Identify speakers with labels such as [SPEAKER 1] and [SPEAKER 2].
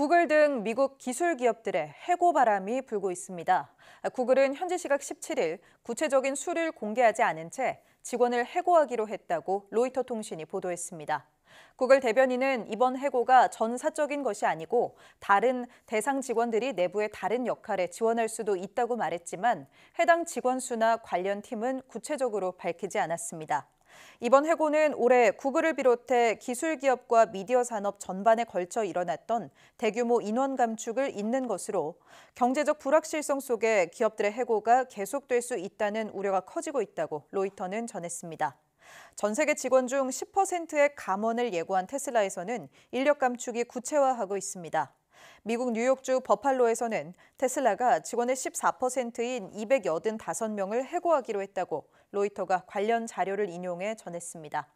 [SPEAKER 1] 구글 등 미국 기술 기업들의 해고 바람이 불고 있습니다. 구글은 현지 시각 17일 구체적인 수를 공개하지 않은 채 직원을 해고하기로 했다고 로이터 통신이 보도했습니다. 구글 대변인은 이번 해고가 전사적인 것이 아니고 다른 대상 직원들이 내부의 다른 역할에 지원할 수도 있다고 말했지만 해당 직원 수나 관련 팀은 구체적으로 밝히지 않았습니다. 이번 해고는 올해 구글을 비롯해 기술 기업과 미디어 산업 전반에 걸쳐 일어났던 대규모 인원 감축을 잇는 것으로 경제적 불확실성 속에 기업들의 해고가 계속될 수 있다는 우려가 커지고 있다고 로이터는 전했습니다. 전 세계 직원 중 10%의 감원을 예고한 테슬라에서는 인력 감축이 구체화하고 있습니다. 미국 뉴욕주 버팔로에서는 테슬라가 직원의 14%인 285명을 해고하기로 했다고 로이터가 관련 자료를 인용해 전했습니다.